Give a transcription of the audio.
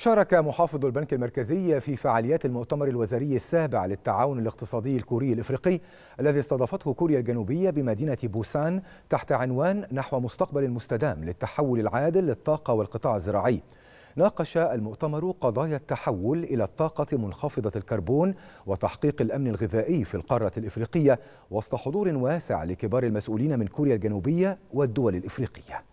شارك محافظ البنك المركزي في فعاليات المؤتمر الوزاري السابع للتعاون الاقتصادي الكوري الافريقي الذي استضافته كوريا الجنوبيه بمدينه بوسان تحت عنوان نحو مستقبل مستدام للتحول العادل للطاقه والقطاع الزراعي. ناقش المؤتمر قضايا التحول الى الطاقه منخفضه الكربون وتحقيق الامن الغذائي في القاره الافريقيه وسط حضور واسع لكبار المسؤولين من كوريا الجنوبيه والدول الافريقيه.